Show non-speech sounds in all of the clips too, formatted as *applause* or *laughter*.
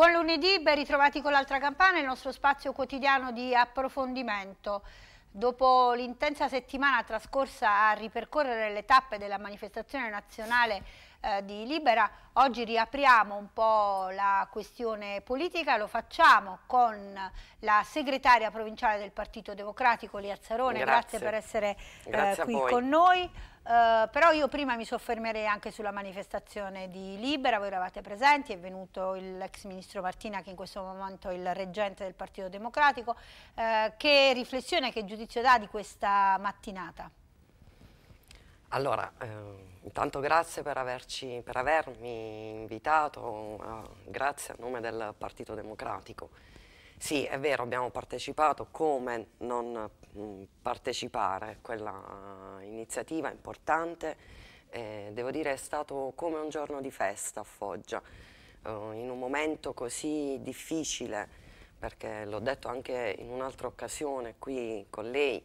Buon lunedì, ben ritrovati con l'altra campana, il nostro spazio quotidiano di approfondimento. Dopo l'intensa settimana trascorsa a ripercorrere le tappe della manifestazione nazionale eh, di Libera, oggi riapriamo un po' la questione politica, lo facciamo con la segretaria provinciale del Partito Democratico, Lia Azzarone, grazie, grazie per essere grazie eh, qui con noi. Eh, però io prima mi soffermerei anche sulla manifestazione di Libera, voi eravate presenti, è venuto l'ex ministro Martina che in questo momento è il reggente del Partito Democratico, uh, che riflessione, che giudizio dà di questa mattinata? Allora, eh, intanto grazie per, averci, per avermi invitato, uh, grazie a nome del Partito Democratico. Sì, è vero, abbiamo partecipato, come non mm, partecipare a quella eh, iniziativa importante, eh, devo dire è stato come un giorno di festa a Foggia, uh, in un momento così difficile, perché l'ho detto anche in un'altra occasione qui con lei,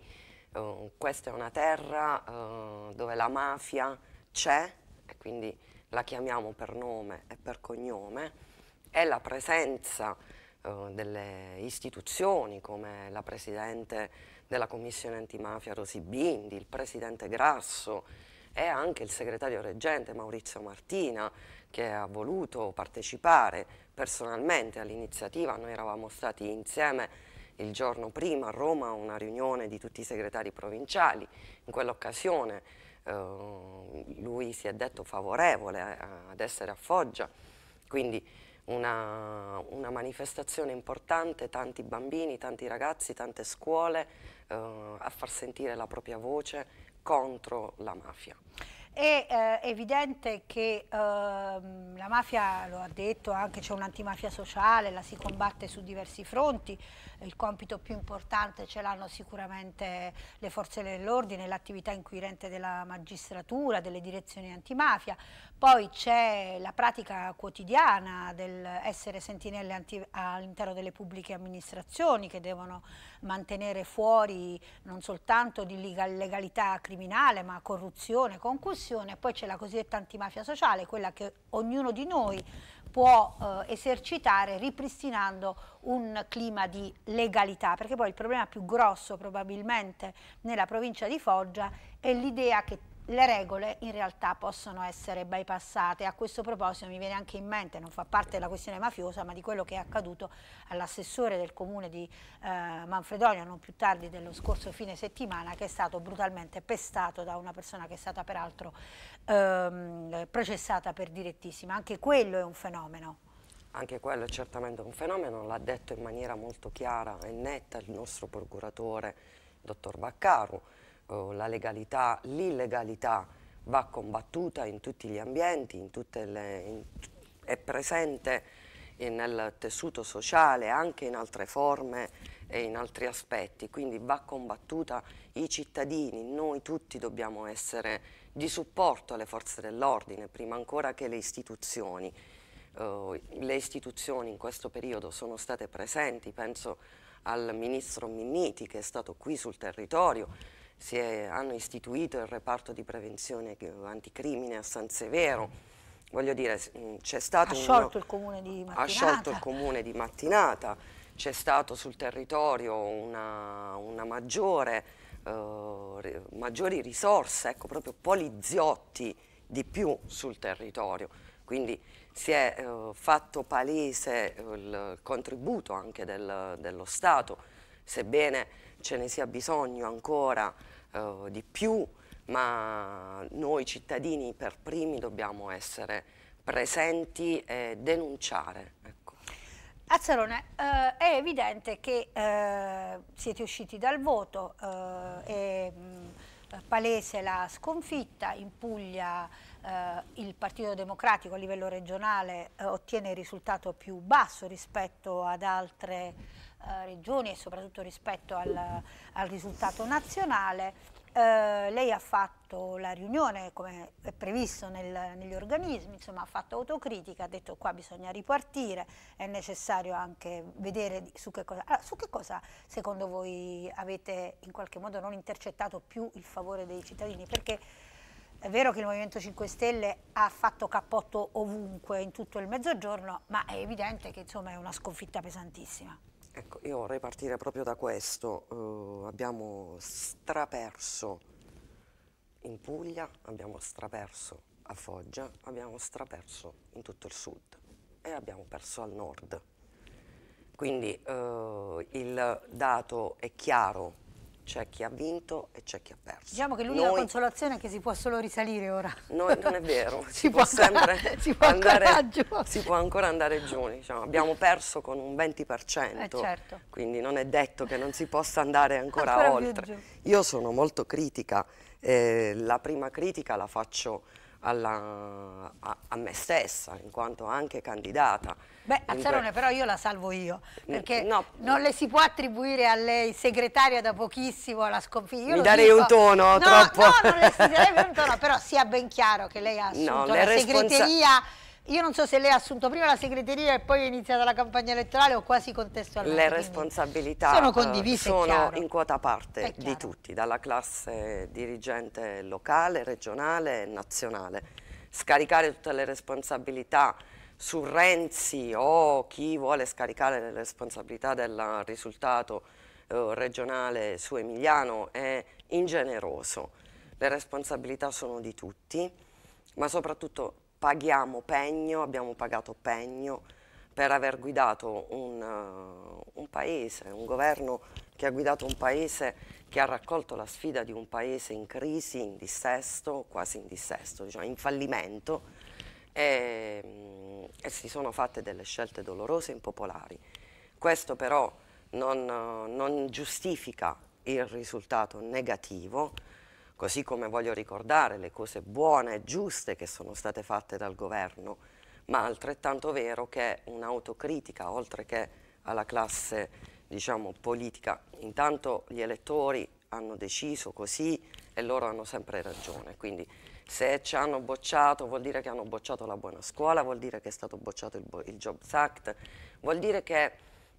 uh, questa è una terra dove la mafia c'è, e quindi la chiamiamo per nome e per cognome, e la presenza eh, delle istituzioni come la Presidente della Commissione Antimafia Rosi Bindi, il Presidente Grasso e anche il Segretario Reggente Maurizio Martina che ha voluto partecipare personalmente all'iniziativa. Noi eravamo stati insieme il giorno prima a Roma a una riunione di tutti i segretari provinciali, in quell'occasione eh, lui si è detto favorevole ad essere a Foggia, quindi una, una, manifestazione importante, tanti bambini, tanti ragazzi, tante scuole eh, a far sentire la propria voce contro la mafia. È eh, evidente che eh, la mafia, lo ha detto anche, c'è un'antimafia sociale, la si combatte su diversi fronti, il compito più importante ce l'hanno sicuramente le forze dell'ordine, l'attività inquirente della magistratura, delle direzioni antimafia, poi c'è la pratica quotidiana dell'essere sentinelle all'interno delle pubbliche amministrazioni che devono mantenere fuori non soltanto di legalità criminale ma corruzione, concussione, repressione, poi c'è la cosiddetta antimafia sociale, quella che ognuno di noi può eh, esercitare ripristinando un clima di legalità, perché poi il problema più grosso probabilmente nella provincia di Foggia è l'idea che le regole in realtà possono essere bypassate. A questo proposito mi viene anche in mente, non fa parte della questione mafiosa, ma di quello che è accaduto all'assessore del comune di eh, Manfredonia non più tardi dello scorso fine settimana, che è stato brutalmente pestato da una persona che è stata peraltro ehm, processata per direttissima. Anche quello è un fenomeno. Anche quello è certamente un fenomeno, l'ha detto in maniera molto chiara e netta il nostro procuratore, dottor Vaccaru eh, la legalità, l'illegalità va combattuta in tutti gli ambienti, in le, in, è presente nel tessuto sociale, anche in altre forme e in altri aspetti, quindi va combattuta i cittadini, noi tutti dobbiamo essere di supporto alle forze dell'ordine, prima ancora che le istituzioni. Uh, le istituzioni in questo periodo sono state presenti, penso al ministro Minniti che è stato qui sul territorio, è, hanno istituito il reparto di prevenzione anticrimine a San Severo. Voglio dire, mm, c'è stato... Ha sciolto, un, ha sciolto il comune di mattinata. c'è stato sul territorio una, una maggiore, eh, maggiori risorse, ecco proprio poliziotti di più sul territorio. Quindi si è eh, fatto palese eh, il contributo anche del, dello Stato sebbene ce ne sia bisogno ancora eh, di più, ma noi cittadini per primi dobbiamo essere presenti e denunciare. Ecco. Azzarone, eh, è evidente che eh, siete usciti dal voto, è eh, mh, mm, palese la sconfitta in Puglia eh, il Partito Democratico a livello regionale eh, ottiene il risultato più basso rispetto ad altre eh, regioni e soprattutto rispetto al, al risultato nazionale. Eh, lei ha fatto la riunione come è previsto nel, negli organismi, insomma ha fatto autocritica, ha detto qua bisogna ripartire, è necessario anche vedere su che cosa, allora, ah, su che cosa secondo voi avete in qualche modo non intercettato più il favore dei cittadini, perché è vero che il Movimento 5 Stelle ha fatto cappotto ovunque in tutto il mezzogiorno, ma è evidente che insomma è una sconfitta pesantissima. Ecco, io vorrei partire proprio da questo. Uh, abbiamo straperso in Puglia, abbiamo straperso a Foggia, abbiamo straperso in tutto il sud e abbiamo perso al nord. Quindi uh, il dato è chiaro, c'è chi ha vinto e c'è chi ha perso. Diciamo che l'unica Noi... consolazione è che si può solo risalire ora. No, non è vero, *laughs* si, si, può, andare, sempre *laughs* si può andare, si può ancora andare giù. Diciamo. Abbiamo perso con un 20%, eh, certo. quindi non è detto che non si possa andare ancora, ancora oltre. Io sono molto critica, eh, la prima critica la faccio alla, a, a, me stessa, in quanto anche candidata. Beh, Azzarone, però io la salvo io, perché no. non le si può attribuire a lei, segretaria da pochissimo, alla sconfitta. Mi darei dico, un tono no, troppo. No, non le si darebbe un tono, però sia ben chiaro che lei ha assunto no, la segreteria io non so se lei ha assunto prima la segreteria e poi è iniziata la campagna elettorale o quasi contestualmente. Le responsabilità sono eh, condivise. Sono in quota parte di tutti, dalla classe dirigente locale, regionale e nazionale. Scaricare tutte le responsabilità su Renzi o chi vuole scaricare le responsabilità del risultato eh, regionale su Emiliano è ingeneroso. Le responsabilità sono di tutti, ma soprattutto paghiamo pegno, abbiamo pagato pegno per aver guidato un, uh, un, paese, un governo che ha guidato un paese che ha raccolto la sfida di un paese in crisi, in dissesto, quasi in dissesto, diciamo, in fallimento e, ehm, e si sono fatte delle scelte dolorose e impopolari. Questo però non, eh, non giustifica il risultato negativo così come voglio ricordare le cose buone e giuste che sono state fatte dal governo, ma altrettanto vero che un'autocritica, oltre che alla classe diciamo, politica, intanto gli elettori hanno deciso così e loro hanno sempre ragione, quindi se ci hanno bocciato vuol dire che hanno bocciato la buona scuola, vuol dire che è stato bocciato il, il Jobs Act, vuol dire che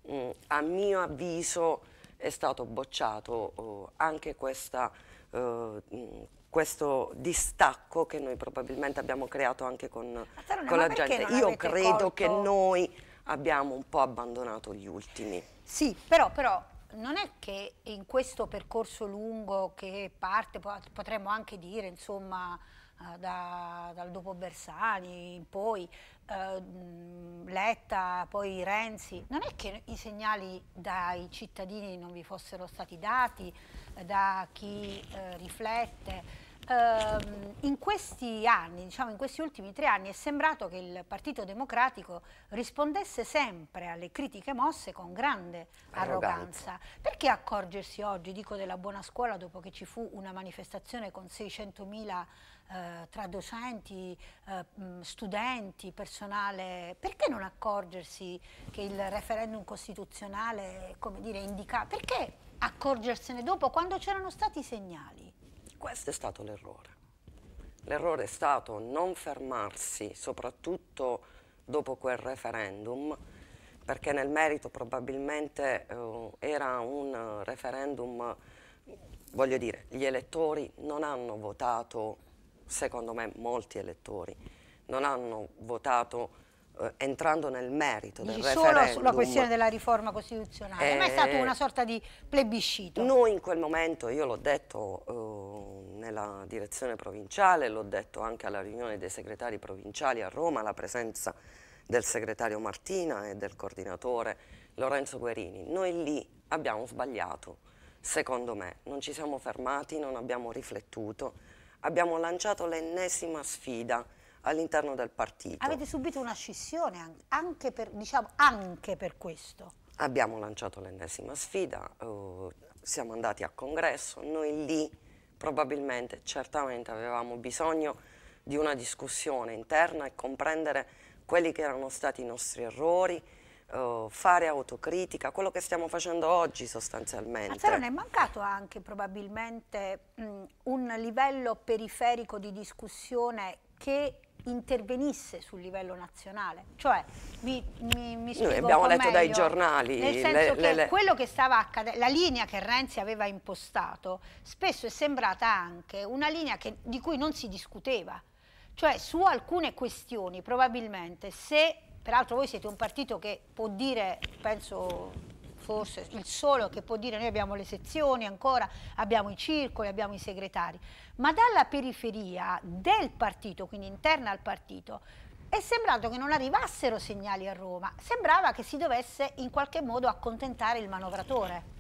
mh, a mio avviso è stato bocciato uh, anche questa eh, questo distacco che noi probabilmente abbiamo creato anche con, Azzarone, con la gente. Io credo colto... che noi abbiamo un po' abbandonato gli ultimi. Sì, però, però non è che in questo percorso lungo che parte, potremmo anche dire, insomma, eh, da, dal dopo Bersani in poi, eh, Letta, poi Renzi, non è che i segnali dai cittadini non vi fossero stati dati, da chi eh, riflette. Um, in questi anni, diciamo in questi ultimi tre anni, è sembrato che il Partito Democratico rispondesse sempre alle critiche mosse con grande arroganza. arroganza. Perché accorgersi oggi, dico della buona scuola, dopo che ci fu una manifestazione con 600.000 eh, tra docenti, eh, studenti, personale, perché non accorgersi che il referendum costituzionale, come dire, indica... Perché accorgersene dopo quando c'erano stati i segnali? Questo è stato l'errore. L'errore è stato non fermarsi, soprattutto dopo quel referendum, perché nel merito probabilmente eh, era un referendum, voglio dire, gli elettori non hanno votato, secondo me molti elettori, non hanno votato eh, entrando nel merito Dici, del solo referendum. sulla questione della riforma costituzionale, eh, ma è stata eh, una sorta di plebiscito. Noi in quel momento, io l'ho detto eh, nella direzione provinciale, l'ho detto anche alla riunione dei segretari provinciali a Roma, la presenza del segretario Martina e del coordinatore Lorenzo Guerini, noi lì abbiamo sbagliato, secondo me, non ci siamo fermati, non abbiamo riflettuto, abbiamo lanciato l'ennesima sfida all'interno del partito. Avete subito una scissione anche per, diciamo, anche per questo. Abbiamo lanciato l'ennesima sfida, uh, siamo andati a congresso, noi lì probabilmente, certamente avevamo bisogno di una discussione interna e comprendere quelli che erano stati i nostri errori, Uh, fare autocritica, quello che stiamo facendo oggi sostanzialmente. Mazzaro, ne è mancato anche probabilmente mh, mm, un livello periferico di discussione che intervenisse sul livello nazionale. Cioè, mi, mi, mi Noi abbiamo letto meglio, dai giornali. Nel senso le, che le, quello che stava accadendo, la linea che Renzi aveva impostato, spesso è sembrata anche una linea che, di cui non si discuteva. Cioè, su alcune questioni, probabilmente, se peraltro voi siete un partito che può dire, penso forse il solo che può dire noi abbiamo le sezioni ancora, abbiamo i circoli, abbiamo i segretari, ma dalla periferia del partito, quindi interna al partito, è sembrato che non arrivassero segnali a Roma, sembrava che si dovesse in qualche modo accontentare il manovratore.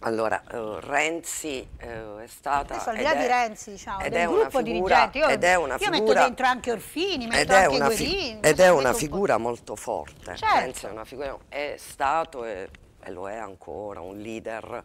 Allora, uh, Renzi uh, è stata... Adesso al di là di Renzi, diciamo, ed del gruppo figura, dirigente, io, è una figura, metto dentro anche Orfini, metto anche Guerini... Ed è una, fi ed è cioè, una figura molto forte, certo. Renzi è una figura... è stato... È, e eh, lo è ancora, un leader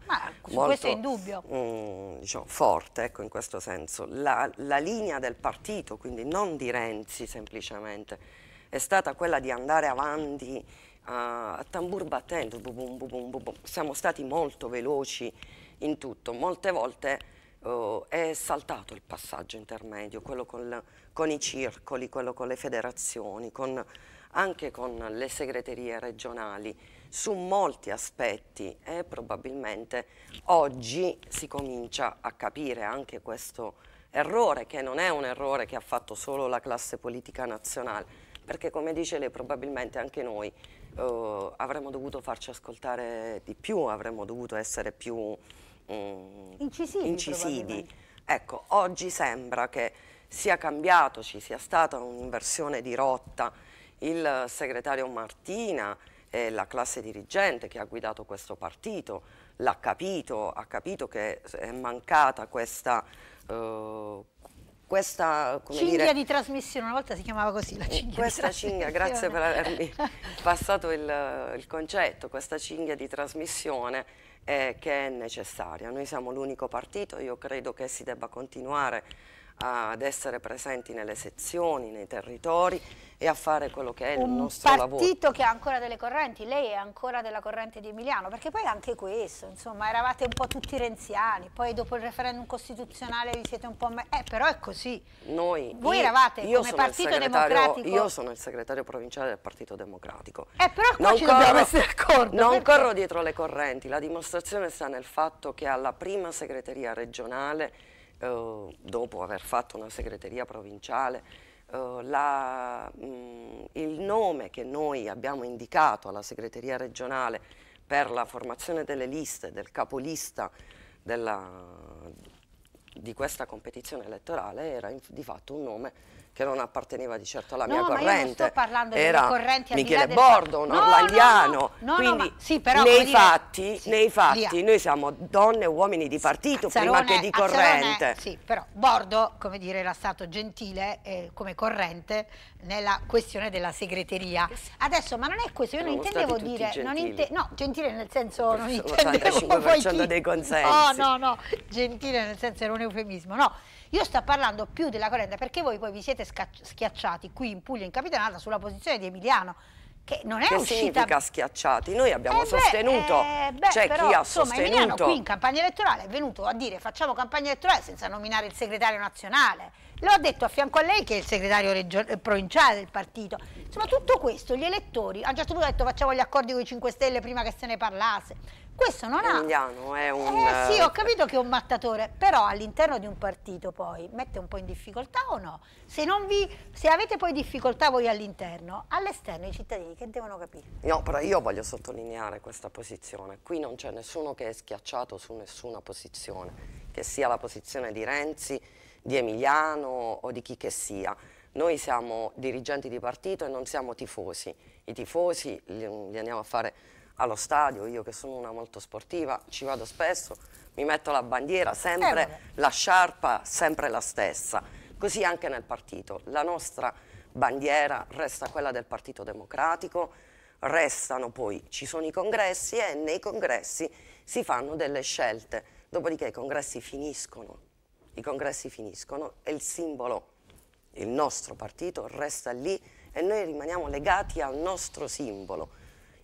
molto, mh, mm, diciamo, forte, ecco, in questo senso. La, la linea del partito, quindi non di Renzi semplicemente, è stata quella di andare avanti a tambur battente, bum, bum, bum, siamo stati molto veloci in tutto, molte volte uh, è saltato il passaggio intermedio, quello con, con, i circoli, quello con le federazioni, con, anche con le segreterie regionali su molti aspetti e probabilmente oggi si comincia a capire anche questo errore che non è un errore che ha fatto solo la classe politica nazionale perché come dice lei probabilmente anche noi eh, avremmo dovuto farci ascoltare di più, avremmo dovuto essere più mm, incisivi. incisivi. Ecco, oggi sembra che sia cambiato, ci sia stata un'inversione di rotta, il segretario Martina e la classe dirigente che ha guidato questo partito l'ha capito, ha capito che è mancata questa... Eh, questa cinghia dire, di trasmissione, una volta si chiamava così la cinghia. Questa cinghia, grazie per avermi *laughs* passato il, il, concetto, questa cinghia di trasmissione eh, che è necessaria. Noi siamo l'unico partito, io credo che si debba continuare ad essere presenti nelle sezioni, nei territori e a fare quello che è il nostro lavoro. Un partito che ha ancora delle correnti, lei è ancora della corrente di Emiliano, perché poi anche questo, insomma, eravate un po' tutti renziani, poi dopo il referendum costituzionale vi siete un po'... Eh, però è così. Noi, Voi io, eravate io come partito democratico... Io sono il segretario provinciale del Partito Democratico. Eh, però non ci corro, dobbiamo essere d'accordo. Non perché? corro dietro le correnti, la dimostrazione sta nel fatto che alla prima segreteria regionale eh, dopo aver fatto una segreteria provinciale, eh, la, mh, mm, il nome che noi abbiamo indicato alla segreteria regionale per la formazione delle liste del capolista della, di questa competizione elettorale era in, di fatto un nome che non apparteneva di certo alla no, mia corrente. Ma io sto parlando Era delle correnti Michele del... Bordo, un no, orlandiano. No, no, quindi sì, però, nei, fatti, sì, nei, fatti, via. noi siamo donne e uomini di partito Azzarone, prima che di corrente. Azzarone, sì, però Bordo, come dire, era stato gentile eh, come corrente nella questione della segreteria. Adesso, ma non è questo, io non intendevo dire... Non inte... no, gentile nel senso... Non intendevo 85% poi dei consensi. No, oh, no, no, gentile nel senso era un eufemismo, no. Io sto parlando più della corrente perché voi poi vi siete schiacciati qui in Puglia, in Capitanata, sulla posizione di Emiliano che non è che uscita... significa schiacciati? Noi abbiamo eh sostenuto, eh beh, c'è cioè, chi ha insomma, sostenuto... Emiliano qui in campagna elettorale è venuto a dire facciamo campagna elettorale senza nominare il segretario nazionale, lo ha detto a fianco a lei che è il segretario eh, provinciale del partito, insomma tutto questo gli elettori, a un certo punto ha detto facciamo gli accordi con i 5 Stelle prima che se ne parlasse, questo non ha... Emiliano è eh, un... Eh, sì, ho eh, capito che è un mattatore, però all'interno di un partito poi mette un po' in difficoltà o no? Se, vi, se avete poi difficoltà voi all'interno, all'esterno i cittadini che devono capire? No, però io voglio sottolineare questa posizione. Qui non c'è nessuno che è schiacciato su nessuna posizione, che sia la posizione di Renzi, di Emiliano o di chi che sia. Noi siamo dirigenti di partito e non siamo tifosi. I tifosi li andiamo a fare allo stadio, io che sono una molto sportiva, ci vado spesso, mi metto la bandiera, sempre eh, la sciarpa, sempre la stessa. Così anche nel partito. La nostra bandiera resta quella del Partito Democratico, restano poi, ci sono i congressi e nei congressi si fanno delle scelte. Dopodiché i congressi finiscono, i congressi finiscono e il simbolo, il nostro partito, resta lì e noi rimaniamo legati al nostro simbolo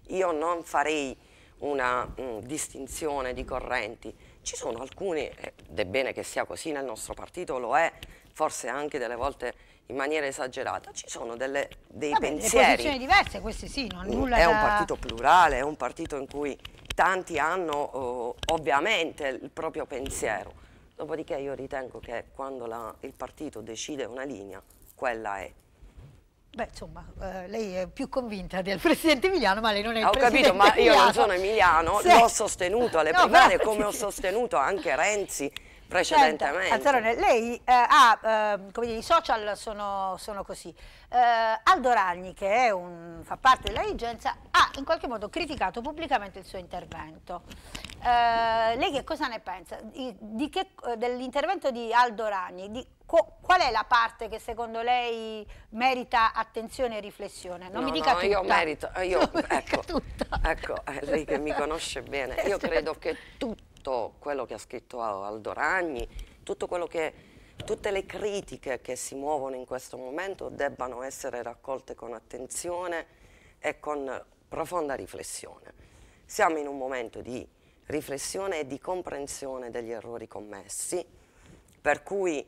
io non farei una mh, mm, distinzione di correnti. Ci sono alcuni, ed eh, è bene che sia così nel nostro partito, lo è, forse anche delle volte in maniera esagerata, ci sono delle, dei Vabbè, pensieri. Delle posizioni diverse, queste sì, non mm, nulla È da... un partito plurale, è un partito in cui tanti hanno eh, ovviamente il proprio pensiero. Dopodiché io ritengo che quando la, il partito decide una linea, quella è. Beh, insomma, eh, lei è più convinta del *laughs* presidente Emiliano, ma lei non è il ho ah, presidente Ho capito, ma io non sono Emiliano, sì. l'ho sostenuto alle no, primarie, come ho sostenuto anche Renzi precedentemente. Senta, Azzarone, lei eh, ha, eh, ah, eh, come dire, i social sono, sono così. Eh, Aldo Ragni, che un, fa parte della dirigenza, ha in qualche modo criticato pubblicamente il suo intervento. Eh, lei che cosa ne pensa? Eh, dell'intervento di Aldo Ragni, di qual è la parte che secondo lei merita attenzione e riflessione? Non no, mi dica no, tutta. Io merito, io, *laughs* ecco, ecco, lei che mi conosce bene, io *laughs* certo. credo che tutto quello che ha scritto Aldo Ragni, che, tutte le critiche che si muovono in questo momento debbano essere raccolte con attenzione e con profonda riflessione. Siamo in un momento di riflessione e di comprensione degli errori commessi, per cui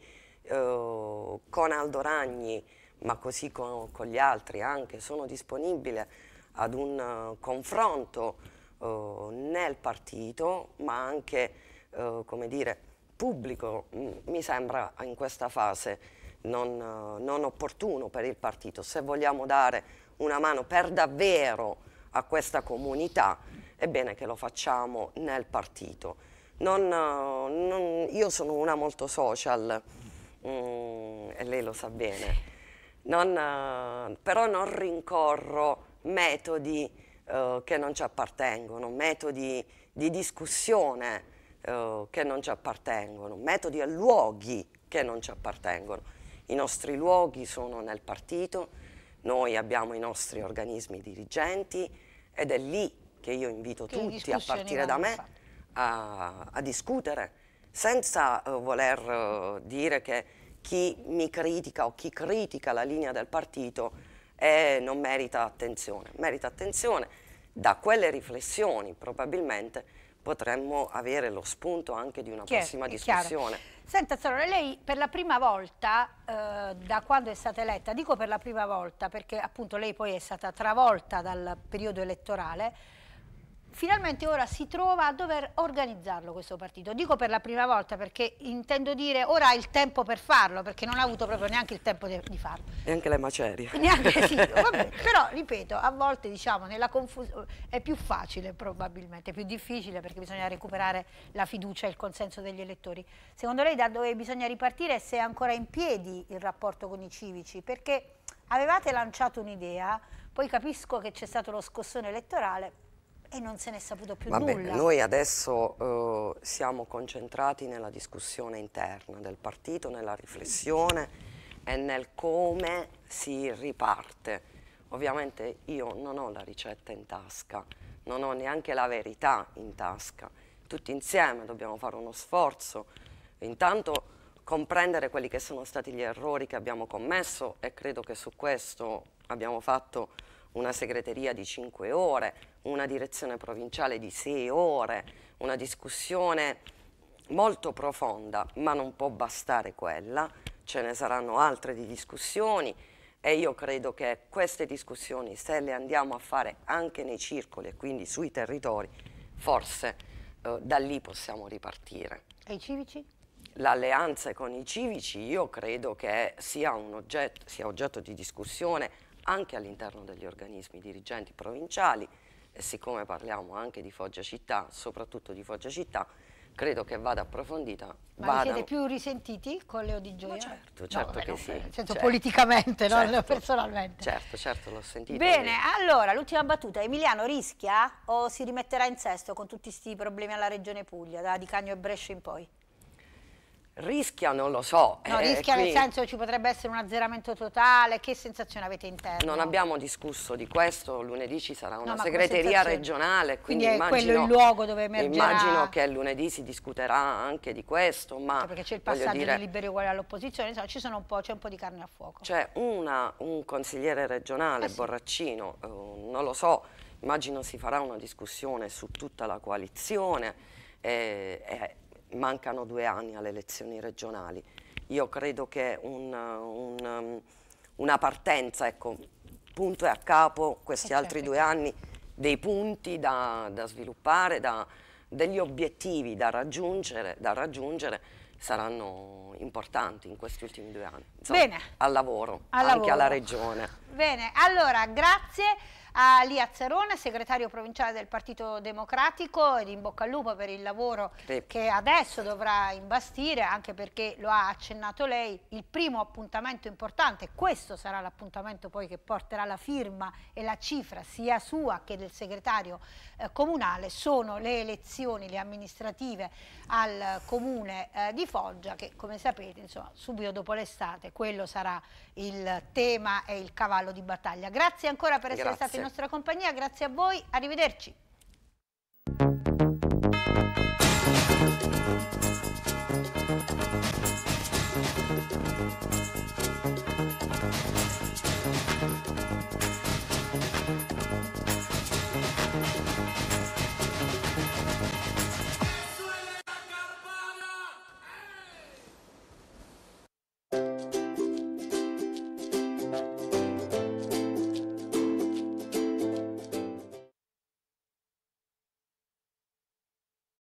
eh, con Aldo Ragni, ma così con, con, gli altri anche, sono disponibile ad un uh, confronto uh, nel partito, ma anche, uh, come dire, pubblico, mi sembra in questa fase non, non, opportuno per il partito. Se vogliamo dare una mano per davvero a questa comunità, è bene che lo facciamo nel partito. Non, non, io sono una molto social, Mm, e lei lo sa bene. Non, eh, però non rincorro metodi uh, che non ci appartengono, metodi di discussione uh, che non ci appartengono, metodi e luoghi che non ci appartengono. I nostri luoghi sono nel partito, noi abbiamo i nostri organismi dirigenti ed è lì che io invito che tutti a partire da me a, a discutere senza eh, voler eh, dire che chi mi critica o chi critica la linea del partito eh, non merita attenzione. Merita attenzione, da quelle riflessioni probabilmente potremmo avere lo spunto anche di una chiaro, prossima discussione. Chiaro. Senta Zalone, lei per la prima volta, eh, da quando è stata eletta, dico per la prima volta perché appunto lei poi è stata travolta dal periodo elettorale, finalmente ora si trova a dover organizzarlo questo partito. Dico per la prima volta perché intendo dire ora ha il tempo per farlo, perché non ha avuto proprio neanche il tempo de, di farlo. Neanche le macerie. *laughs* Neanche, sì, *laughs* vabbè, però ripeto, a volte diciamo nella confusione è più facile probabilmente, è più difficile perché bisogna recuperare la fiducia e il consenso degli elettori. Secondo lei da dove bisogna ripartire se è ancora in piedi il rapporto con i civici? Perché avevate lanciato un'idea, poi capisco che c'è stato lo scossone elettorale, e non se ne è saputo più Vabbè, nulla. Noi adesso eh, siamo concentrati nella discussione interna del partito, nella riflessione e nel come si riparte. Ovviamente io non ho la ricetta in tasca, non ho neanche la verità in tasca. Tutti insieme dobbiamo fare uno sforzo, intanto comprendere quelli che sono stati gli errori che abbiamo commesso e credo che su questo abbiamo fatto una segreteria di 5 ore, una direzione provinciale di 6 ore, una discussione molto profonda, ma non può bastare quella, ce ne saranno altre di discussioni e io credo che queste discussioni, se le andiamo a fare anche nei circoli e quindi sui territori, forse eh, da lì possiamo ripartire. E i civici? L'alleanza con i civici io credo che sia, oggetto, sia oggetto di discussione anche all'interno degli organismi dirigenti provinciali e siccome parliamo anche di Foggia Città, soprattutto di Foggia Città, credo che vada approfondita. Ma vadano... siete più risentiti con Leo Di Gioia? Ma certo, certo no, eh, che sì. Nel certo. politicamente, certo, non personalmente. Certo, certo, l'ho sentito. Bene, lì. allora, l'ultima battuta. Emiliano rischia o si rimetterà in sesto con tutti questi problemi alla Regione Puglia, da Di Cagno e Brescia in poi? rischia non lo so. No, eh, rischia quindi... nel senso che ci potrebbe essere un azzeramento totale, che sensazione avete interno? Non abbiamo discusso di questo, lunedì ci sarà una no, segreteria regionale, quindi, quindi è immagino, quello il luogo dove emergerà. Immagino che lunedì si discuterà anche di questo, ma... Perché c'è il passaggio dire, di liberi uguali all'opposizione, insomma c'è un, un po' di carne a fuoco. C'è un consigliere regionale, eh sì. Borraccino, eh, non lo so, immagino si farà una discussione su tutta la coalizione, eh, eh mancano due anni alle elezioni regionali. Io credo che un, un, um, una partenza, ecco, punto e a capo questi certo. altri due anni, dei punti da, da sviluppare, da, degli obiettivi da raggiungere, da raggiungere, saranno importanti in questi ultimi due anni. Insomma, Bene. Al lavoro, al anche lavoro. alla regione. Bene, allora grazie a Lia Zerone, segretario provinciale del Partito Democratico ed in bocca al lupo per il lavoro sì. che adesso dovrà imbastire, anche perché lo ha accennato lei, il primo appuntamento importante, questo sarà l'appuntamento poi che porterà la firma e la cifra sia sua che del segretario eh, comunale, sono le elezioni, le amministrative al comune eh, di Foggia che come sapete insomma, subito dopo l'estate quello sarà il tema e il cavallo di battaglia. Grazie ancora per essere Grazie. stati in nostra compagnia, grazie a voi, arrivederci.